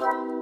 you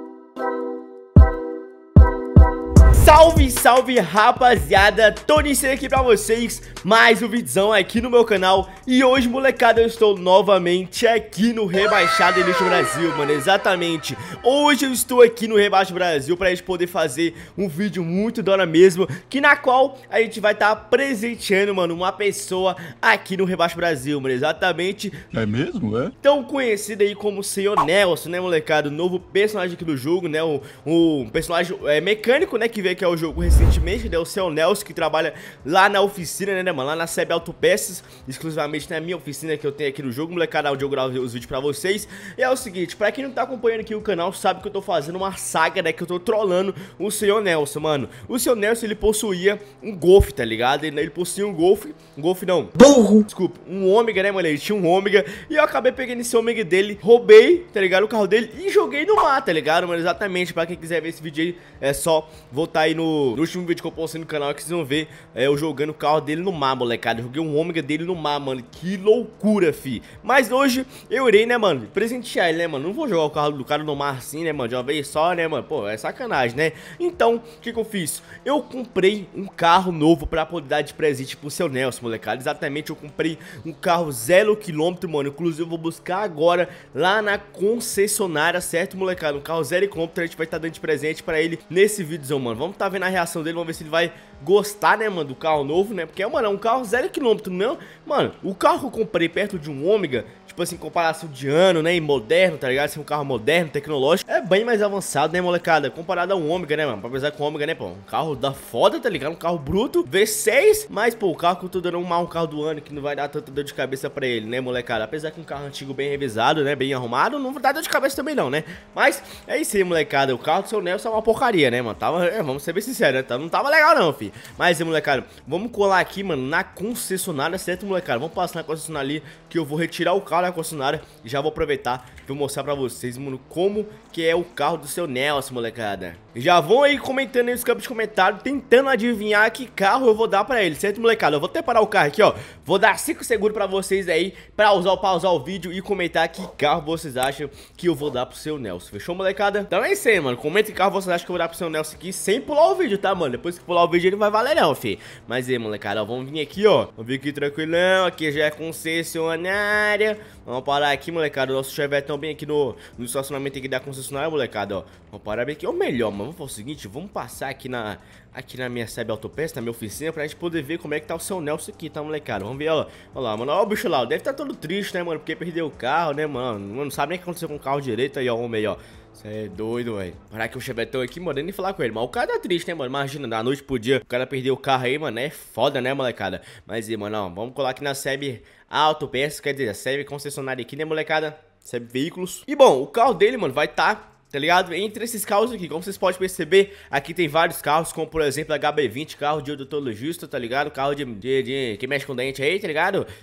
Salve, salve rapaziada, Tony C aqui pra vocês, mais um vídeozão aqui no meu canal E hoje molecada eu estou novamente aqui no Rebaixado Elite Brasil, mano, exatamente Hoje eu estou aqui no Rebaixo Brasil pra gente poder fazer um vídeo muito da hora mesmo Que na qual a gente vai estar tá presenteando, mano, uma pessoa aqui no Rebaixo Brasil, mano, exatamente É mesmo, é? Tão conhecido aí como o Senhor Nelson, né molecada, o novo personagem aqui do jogo, né, O personagem é, mecânico, né, que veio que é o jogo recentemente, né? O seu Nelson, que trabalha lá na oficina, né, né mano? Lá na CB Autopeças, exclusivamente na minha oficina que eu tenho aqui no jogo, molecada, onde eu gravo os vídeos pra vocês. E é o seguinte, pra quem não tá acompanhando aqui o canal, sabe que eu tô fazendo uma saga, né? Que eu tô trollando o senhor Nelson, mano. O senhor Nelson, ele possuía um Golf, tá ligado? Ele, ele possuía um Golf, um Golf não. Burro! Desculpa, um Ômega, né, mano? Ele tinha um Ômega. E eu acabei pegando esse Ômega dele, roubei, tá ligado? O carro dele e joguei no mar, tá ligado, mano? Exatamente, pra quem quiser ver esse vídeo aí, é só voltar aí no, no, último vídeo que eu postei no canal, que vocês vão ver é, eu jogando o carro dele no mar, molecada. Eu joguei um ômega dele no mar, mano. Que loucura, fi. Mas hoje eu irei, né, mano, presentear ele, né, mano. Não vou jogar o carro do cara no mar assim, né, mano, de uma vez só, né, mano. Pô, é sacanagem, né? Então, o que que eu fiz? Eu comprei um carro novo pra poder dar de presente pro seu Nelson, molecada. Exatamente, eu comprei um carro zero quilômetro, mano. Inclusive, eu vou buscar agora lá na concessionária, certo, molecada? Um carro zero quilômetro, a gente vai estar tá dando de presente pra ele nesse vídeo, mano. Vamos vamos tá vendo a reação dele, vamos ver se ele vai gostar, né, mano, do carro novo, né? Porque, mano, é um carro zero quilômetro, não? Mano, o carro que eu comprei perto de um Ômega tipo assim, comparação de ano, né? E moderno, tá ligado? Assim, um carro moderno, tecnológico. É bem mais avançado, né, molecada? Comparado ao Ômega, né, mano? Pra pensar com o Ômega, né, pô? Um carro da foda, tá ligado? Um carro bruto, V6. Mas, pô, o carro com tudo um mal, um carro do ano que não vai dar tanta dor de cabeça pra ele, né, molecada? Apesar que um carro antigo bem revisado, né? Bem arrumado, não dá dor de cabeça também, não, né? Mas é isso aí, molecada. O carro do seu Nelson é uma porcaria, né, mano? Tava, é, vamos ser bem sinceros, né? Tá, não tava legal, não, fi. Mas, é, molecada, vamos colar aqui, mano, na concessionária, certo, molecada? Vamos passar na concessionária ali que eu vou retirar o carro na concessionária e já vou aproveitar e vou mostrar pra vocês, mano, como que é o carro do seu Nelson, molecada. Já vão aí comentando aí nos campos de comentário, tentando adivinhar que carro eu vou dar pra ele, certo, molecada? Eu vou até parar o carro aqui, ó, vou dar 5 segundos pra vocês aí, pra usar, pausar o vídeo e comentar que carro vocês acham que eu vou dar pro seu Nelson, fechou, molecada? Então é isso aí, mano, comenta que carro vocês acham que eu vou dar pro seu Nelson aqui, sem pular o vídeo, tá, mano? Depois que pular o vídeo ele não vai valer não, fi. Mas aí, molecada, ó, vamos vir aqui, ó, vamos vir aqui tranquilão, aqui já é concessionária, Vamos parar aqui, molecada. O nosso chevetão bem aqui no, no estacionamento aqui da concessionária, molecada, ó. Vamos parar bem aqui. Ou melhor, mano, vamos fazer o seguinte, vamos passar aqui na, aqui na minha Cyber Autopeça, na minha oficina, pra gente poder ver como é que tá o seu Nelson aqui, tá, molecada? Vamos ver, ó. Olha lá, mano. Olha, o bicho lá, Deve tá todo triste, né, mano? Porque perdeu o carro, né, mano? Não sabe nem o que aconteceu com o carro direito aí, ó, homem aí, ó. Você é doido, velho. Parar que o Chevetão tá aqui, mano, nem falar com ele. Mas o cara tá triste, né, mano? Imagina, da noite pro dia, o cara perdeu o carro aí, mano. É foda, né, molecada? Mas, e, mano, ó, vamos colar aqui na SEB Auto PS, quer dizer, a SEB concessionária aqui, né, molecada? SEB Veículos. E, bom, o carro dele, mano, vai estar... Tá tá ligado? Entre esses carros aqui, como vocês podem perceber, aqui tem vários carros, como por exemplo a HB20, carro de odontologista, tá ligado? Carro de, de, de que mexe com dente aí, tá ligado?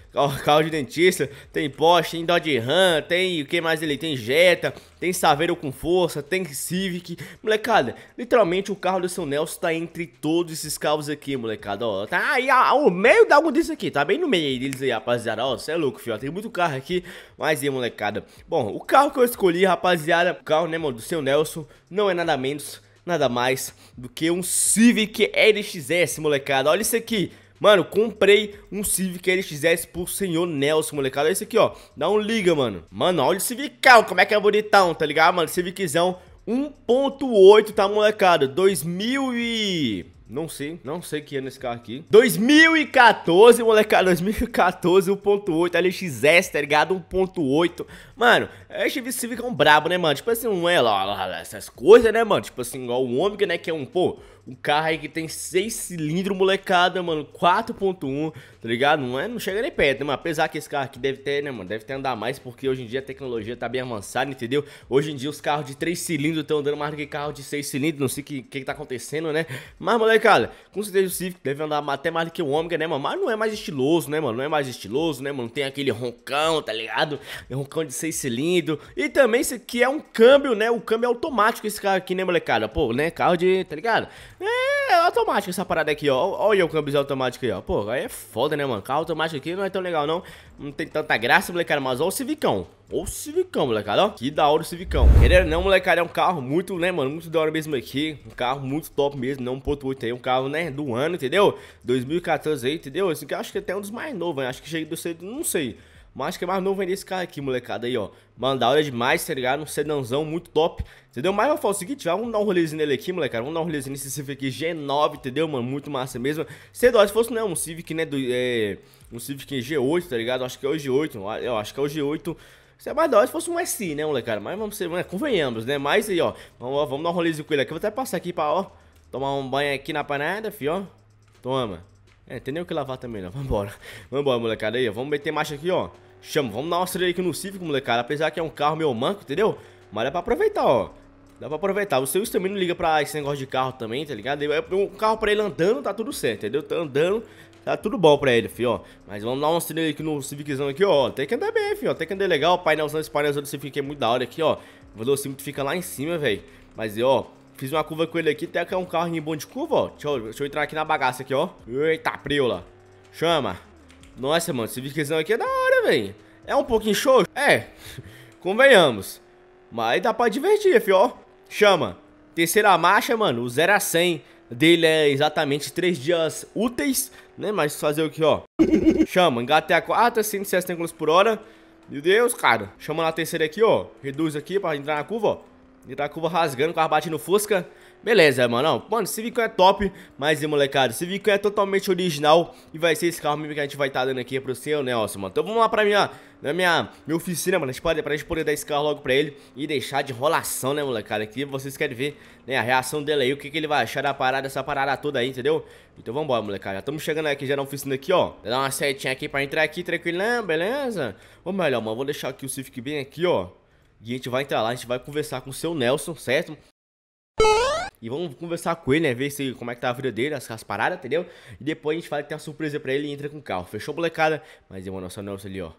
Carro de dentista, tem Porsche, tem Dodge Ram, tem o que mais ele tem Jetta, tem Saveiro com força, tem Civic. Molecada, literalmente o carro do seu Nelson tá entre todos esses carros aqui, molecada, ó. Tá aí ao meio de algum disso aqui, tá bem no meio aí deles aí, rapaziada. Ó, você é louco, fio, ó, tem muito carro aqui, mas aí, molecada. Bom, o carro que eu escolhi, rapaziada, o carro, né, mano? do seu Nelson não é nada menos, nada mais do que um Civic LXS, molecada. Olha isso aqui. Mano, comprei um Civic LXS por senhor Nelson, molecada. Olha isso aqui, ó. Dá um liga, mano. Mano, olha o Civicão, como é que é bonitão, tá ligado, mano? Civiczão 1.8, tá, molecada? 2000 e... Não sei, não sei que ano esse carro aqui. 2014, molecada, 2014, 1.8, LXS, tá ligado? 1.8. Mano, esse Civic é um brabo, né, mano? Tipo assim, não é lá, lá, lá essas coisas, né, mano? Tipo assim, igual o Ômega, né, que é um, pô, um carro aí que tem 6 cilindros, molecada, mano, 4.1, tá ligado? Não, é, não chega nem perto, né, mano? Apesar que esse carro aqui deve ter, né, mano, deve ter andar mais, porque hoje em dia a tecnologia tá bem avançada, entendeu? Hoje em dia os carros de 3 cilindros estão andando mais do que carro de 6 cilindros, não sei o que, que, que tá acontecendo, né? Mas, moleque, cara? Com certeza o Civic deve andar até mais do que o Ômega, né, mano? Mas não é mais estiloso, né, mano? Não é mais estiloso, né, mano? Tem aquele roncão, tá ligado? É um roncão de seis cilindros. E também isso aqui é um câmbio, né? O câmbio é automático esse carro aqui, né, molecada? Pô, né? Carro de, tá ligado? É automática essa parada aqui, ó. Olha o câmbio automático aí, ó. Pô, aí é foda, né, mano? Carro automático aqui não é tão legal, não. Não tem tanta graça, molecada. Mas olha o Civicão. Olha o Civicão, molecada, ó. Que da hora o Civicão. Querendo não, molecada, é um carro muito, né, mano? Muito da hora mesmo aqui. Um carro muito top mesmo, não né? 1.8 aí. É um carro, né, do ano, entendeu? 2014 aí, entendeu? Esse aqui eu acho que é até um dos mais novos, né? Acho que chega do cedo, não sei. Mas que é mais novo ainda esse cara aqui, molecada aí, ó. Mano, da hora é demais, tá ligado? Um sedãozão muito top, entendeu? Mas eu falo o seguinte, vamos dar um rolezinho nele aqui, molecada. Vamos dar um rolezinho nesse Civic aqui G9, entendeu, mano? Muito massa mesmo. Sedó, é se fosse, né, um Civic, né, do, é, um Civic G8, tá ligado? Acho que é o G8, eu acho que é o G8... Se é mais da hora se fosse um SI, né, molecada? Mas vamos ser, né, convenhamos, né? Mas aí, ó, vamos, ó, vamos dar um rolezinho com ele aqui. Vou até passar aqui pra, ó, tomar um banho aqui na panada, fi, ó. Toma. É, tem nem o que lavar também, não. Né? Vambora. Vambora, molecada. Aí, vamos meter marcha aqui, ó. Chama, vamos dar uma estreia aqui no Civic, molecada. Apesar que é um carro meio manco, entendeu? Mas dá pra aproveitar, ó. Dá pra aproveitar. O Seus também não liga pra esse negócio de carro também, tá ligado? Um carro pra ele andando, tá tudo certo, entendeu? Tá andando, tá tudo bom pra ele, fi, ó. Mas vamos dar uma estreia aqui no Civiczão aqui, ó. Tem que andar bem, fi, ó. Tem que andar legal. O painelzão, esse painelzão do Civic aqui é muito da hora aqui, ó. O velocímetro fica lá em cima, velho. Mas, ó, Fiz uma curva com ele aqui, até que é um carrinho bom de curva, ó. Deixa eu, deixa eu, entrar aqui na bagaça aqui, ó. Eita, preula. Chama. Nossa, mano, esse Vickerzão aqui é da hora, velho. É um pouquinho show? É. Convenhamos. Mas dá pra divertir, fio, ó. Chama. Terceira marcha, mano, o 0 a 100 dele é exatamente 3 dias úteis, né? Mas fazer o que, ó. Chama, engatei a quarta, 160 km por hora. Meu Deus, cara. Chama na terceira aqui, ó. Reduz aqui pra entrar na curva, ó. Itacuba rasgando, a bate no Fusca. Beleza, mano. Não, mano, Civic é top, mas, hein, molecada, Civic é totalmente original e vai ser esse carro mesmo que a gente vai estar tá dando aqui pro seu Nelson, mano. Então vamos lá pra minha, na minha, minha oficina, mano, a gente pode, pra gente poder dar esse carro logo pra ele e deixar de enrolação, né, molecada, Aqui vocês querem ver, né, a reação dele aí, o que, que ele vai achar da parada, essa parada toda aí, entendeu? Então vambora, molecada, já estamos chegando aqui já na oficina aqui, ó. Vou dar uma setinha aqui pra entrar aqui, tranquilão, beleza? Ou melhor, mano, vou deixar aqui o Civic bem aqui, ó. E a gente vai entrar lá, a gente vai conversar com o seu Nelson, certo? E vamos conversar com ele, né? Ver se, como é que tá a vida dele, as, as paradas, entendeu? E depois a gente fala que tem uma surpresa pra ele e entra com o carro. Fechou, molecada? Mas, mano, nossa Nelson ali, ó.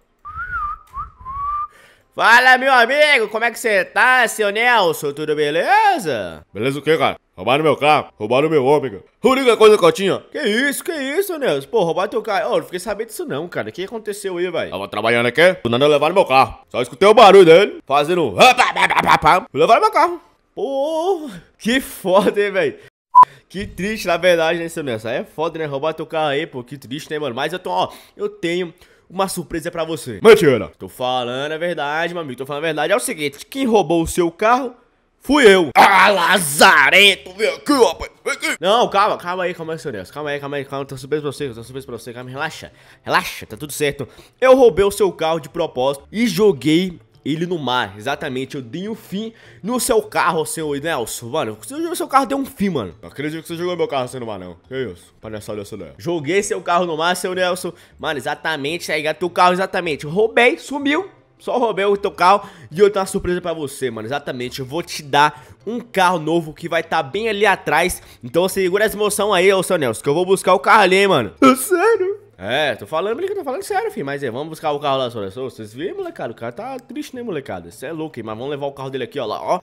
Fala, meu amigo! Como é que você tá, seu Nelson? Tudo beleza? Beleza o quê, cara? Roubaram meu carro, roubaram meu ômega. A única coisa que eu tinha. Que isso, que isso, Nelson? Pô, roubaram teu carro. Ó, oh, não fiquei sabendo disso não, cara. O que aconteceu aí, velho? Tava trabalhando aqui, do nada levaram meu carro. Só escutei o barulho dele, fazendo... Levaram meu carro. Pô, que foda, hein, velho? Que triste, na verdade, né, seu Nelson? É foda, né? Roubar teu carro aí, pô. Que triste, né, mano? Mas eu tô, ó, eu tenho uma surpresa pra você. Mentira. Tô falando a verdade, meu amigo. Tô falando a verdade. É o seguinte, quem roubou o seu carro Fui eu. Ah, Lazarento, vem aqui, rapaz. Não, calma, calma aí, calma aí, seu Nelson. Calma aí, calma aí, calma. Tô surpreso pra você, tô surpreso pra você. Calma, relaxa. Relaxa, tá tudo certo. Eu roubei o seu carro de propósito e joguei ele no mar. Exatamente, eu dei um fim no seu carro, seu Nelson. Mano, o seu carro deu um fim, mano. Não acredito que você jogou meu carro assim no mar, não. Que isso? Palhaçada dessa ideia. Joguei seu carro no mar, seu Nelson. Mano, exatamente, tá aí, Teu carro, exatamente. Roubei, sumiu. Só roubei o teu carro e eu tenho uma surpresa pra você, mano. Exatamente, eu vou te dar um carro novo que vai estar tá bem ali atrás. Então segura essa emoção aí, ô seu Nelson, que eu vou buscar o carro ali, hein, mano. Sério? É, tô falando, que tô falando sério, filho. Mas é, vamos buscar o carro lá, senhores. Vocês viram, molecada? O cara tá triste, né, molecada? Você é louco, hein? Mas vamos levar o carro dele aqui, ó. Lá, ó.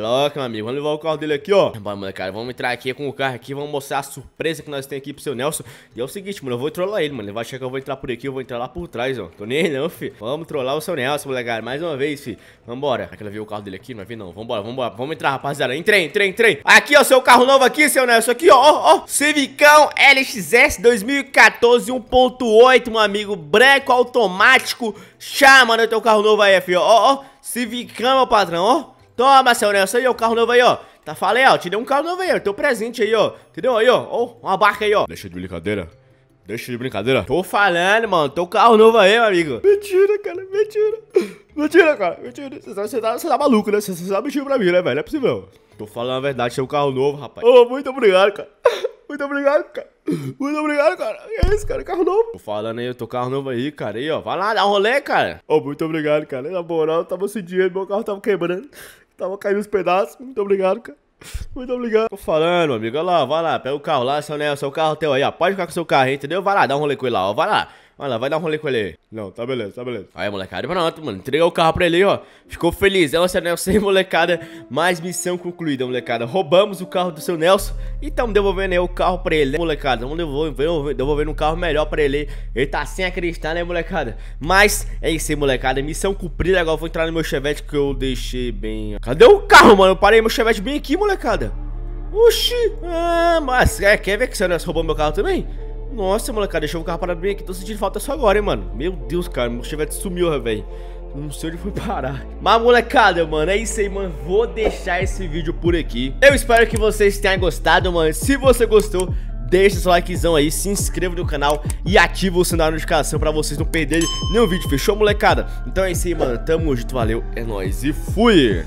louco, meu amigo. Vamos levar o carro dele aqui, ó. Bora, molecada. Vamos entrar aqui com o carro aqui. Vamos mostrar a surpresa que nós temos aqui pro seu Nelson. E é o seguinte, mano. Eu vou trollar ele, mano. Ele vai achar que eu vou entrar por aqui. Eu vou entrar lá por trás, ó. Tô nem não, filho. Vamos trollar o seu Nelson, molecada. Mais uma vez, filho. Vambora. Será que ele viu o carro dele aqui? Não vai não. Vambora, vambora. Vamos entrar, rapaziada. Entrei, entrei, entrei. Aqui, ó. Seu carro novo aqui, seu Nelson. Aqui, ó. Ó, ó. Civicão LXS 2014 temos 1.8, meu amigo, breco automático. Chama, né, teu carro novo aí, filho, ó, ó, Civicão, meu patrão, ó. Toma, seu Nelson, aí, ó, o carro novo aí, ó. Tá, falei, ó, te dei um carro novo aí, ó, teu presente aí, ó. Entendeu? Aí, ó, ó, uma barca aí, ó. Deixa de brincadeira. Deixa de brincadeira. Tô falando, mano. Teu carro novo aí, meu amigo. Mentira, cara. Mentira. Mentira, cara. Mentira. Você tá, você tá, você tá maluco, né? Você, você tá mentindo pra mim, né, velho? Não é possível. Tô falando a verdade. Seu carro novo, rapaz. Ô, oh, muito obrigado, cara. Muito obrigado, cara. Muito obrigado, cara. E é isso, cara. Carro novo. Tô falando aí, eu tô carro novo aí, cara. aí ó, vai lá, dá um rolê, cara. Ô, oh, muito obrigado, cara. Na moral, tava sem dinheiro, meu carro tava quebrando. Tava caindo os pedaços. Muito obrigado, cara. Muito obrigado. Tô falando, amigo. Olha lá, vai lá, pega o carro lá, seu, né, seu carro teu aí, ó. Pode ficar com o seu carro, entendeu? Vai lá, dá um rolê com ele lá, ó. Vai lá. Vai lá, vai dar um rolê com ele aí. Não, tá beleza, tá beleza. Aí, molecada, pronto, mano. Entregou o carro pra ele, ó. Ficou feliz. É o seu Nelson aí, molecada. Mais missão concluída, molecada. Roubamos o carro do seu Nelson e estamos devolvendo aí o carro pra ele, né, molecada? Vamos devolver, devolvendo um carro melhor pra ele. Ele tá sem acreditar, né, molecada? Mas é isso aí, molecada. Missão cumprida. Agora eu vou entrar no meu chevette que eu deixei bem. Cadê o carro, mano? Eu parei meu chevette bem aqui, molecada. Oxi! Ah, mas é, quer ver que o seu Nelson roubou meu carro também? Nossa, molecada, deixou o carro parado bem aqui. Tô sentindo falta só agora, hein, mano. Meu Deus, cara, meu chevette sumiu, velho. Não sei onde foi parar. Mas, molecada, mano, é isso aí, mano. Vou deixar esse vídeo por aqui. Eu espero que vocês tenham gostado, mano. Se você gostou, deixa seu likezão aí, se inscreva no canal e ativa o sinal de notificação pra vocês não perderem nenhum vídeo, fechou, molecada? Então é isso aí, mano. Tamo junto, valeu, é nóis e fui!